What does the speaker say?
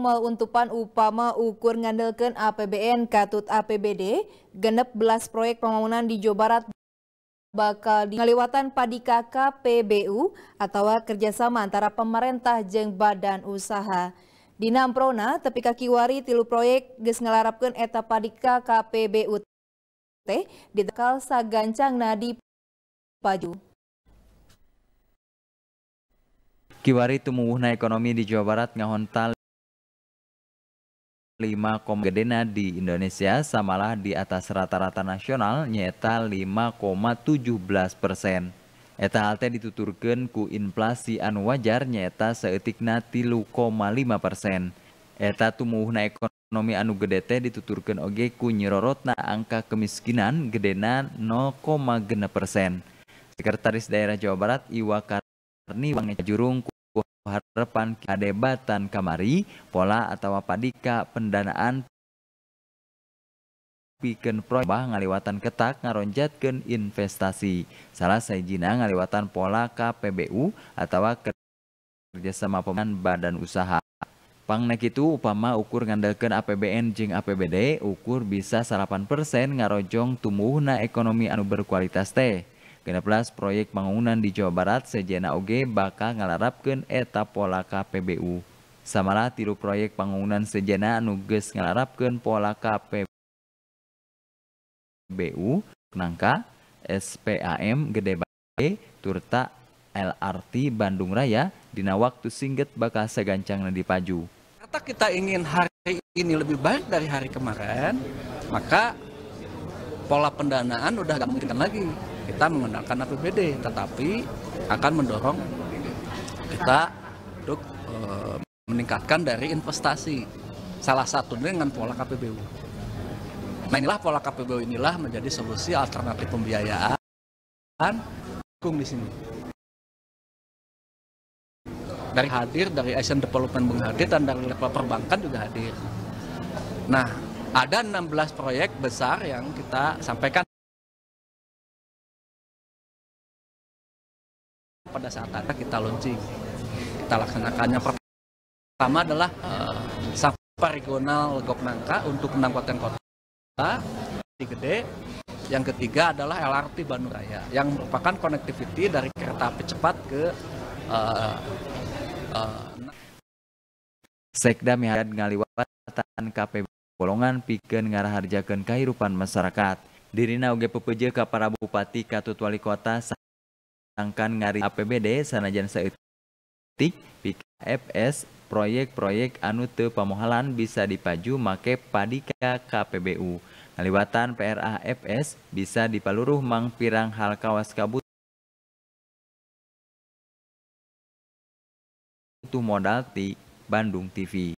Mal upama ukur ngandelkan APBN katut APBD, genep belas proyek pembangunan di Jawa Barat bakal dilewatan padika KPBU atau kerjasama antara pemerintah jeng badan usaha. Di Namprona, tepi kaki wari tilu proyek ges ngelarapkan eta padika KPBU teh ditekal sagancang nadi paju. Kiwari tumuwuhna ekonomi di Jawa Barat ngahontal 5, gedena di Indonesia samalah di atas rata-rata nasional nyata 5,17 persen. Eta halte dituturkan ku inflasi anu wajar nyata seetikna tilu persen. Eta na ekonomi anu gede teh dituturkan oge ku nyerorotna angka kemiskinan gedena 0,6 persen. Sekretaris Daerah Jawa Barat Iwa Karni Wangnya Jurung harapan kadebatan kamari pola atau padika pendanaan pikeun proyek ngaliwatan ketak ngaronjatkeun investasi salah sayjina ngaliwatan pola KPBU atau kerjasama peman badan usaha pangnek itu upama ukur ngandalkan APBN jeng APBD ukur bisa salapan persen ngarojong tumbuhna ekonomi anu berkualitas teh. 16 proyek bangunan di Jawa Barat sejena OG bakal ngelarapkan eta pola KPBU samalah tiru proyek bangunan sejena nuges ngelarapkan pola KPBU nangka SPAM Gede Bage turta LRT Bandung Raya dina waktu singget bakal segancang di Paju. Kata kita ingin hari ini lebih baik dari hari kemarin, maka pola pendanaan udah gak memungkinkan lagi kita menggunakan APBD, tetapi akan mendorong kita untuk e, meningkatkan dari investasi. Salah satu dengan pola KPBU. Nah inilah pola KPBU inilah menjadi solusi alternatif pembiayaan dukung di sini. Dari hadir, dari Asian Development Bank hadir, dan dari level perbankan juga hadir. Nah, ada 16 proyek besar yang kita sampaikan pada saat ada kita launching kita laksanakannya pertama adalah uh, Sapa Regional Legok Nangka untuk menangkutkan kota di gede yang ketiga adalah LRT Bandung Raya yang merupakan connectivity dari kereta api cepat ke uh, eh, uh, eh, Sekda Mihad ya. ngaliwatan KP Bolongan Piken Ngaraharjakan Kehidupan masyarakat. Dirina oge pepeje para bupati katut wali kota sedangkan ngari APBD sanajan saeutik PKFS proyek-proyek anu teu pamohalan bisa dipaju make padika KPBU. Ngaliwatan PRAFS bisa dipaluruh mang pirang hal kawas kabut itu modal di Bandung TV.